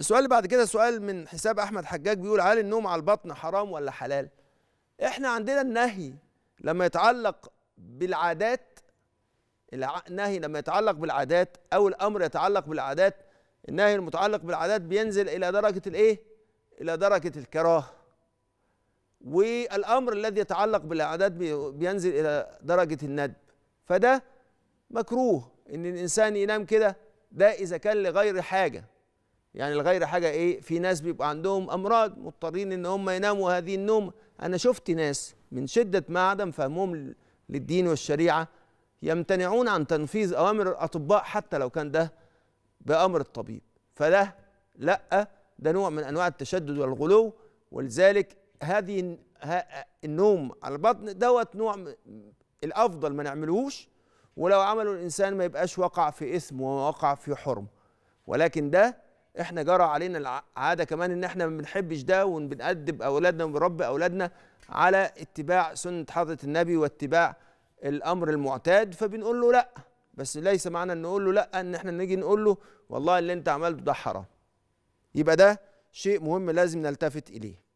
السؤال اللي بعد كده سؤال من حساب احمد حجاج بيقول هل النوم على البطن حرام ولا حلال احنا عندنا النهي لما يتعلق بالعادات النهي لما يتعلق بالعادات او الامر يتعلق بالعادات النهي المتعلق بالعادات بينزل الى درجه الايه الى درجه الكراهه والامر الذي يتعلق بالعادات بينزل الى درجه الندب فده مكروه ان الانسان ينام كده ده اذا كان لغير حاجه يعني الغيرة حاجه ايه في ناس بيبقى عندهم امراض مضطرين ان هم يناموا هذه النوم انا شفت ناس من شده ما عدم فهمهم للدين والشريعه يمتنعون عن تنفيذ اوامر الاطباء حتى لو كان ده بامر الطبيب فده لا ده نوع من انواع التشدد والغلو ولذلك هذه النوم على البطن دوت نوع الافضل ما نعملوش ولو عمله الانسان ما يبقاش وقع في اثم ووقع في حرم ولكن ده احنا جرى علينا العاده كمان ان احنا ما بنحبش ده وبنأدب اولادنا وبنربي اولادنا على اتباع سنه حضره النبي واتباع الامر المعتاد فبنقول له لا بس ليس معنى ان نقول له لا ان احنا نيجي نقول له والله اللي انت عملته ده حرام يبقى ده شيء مهم لازم نلتفت اليه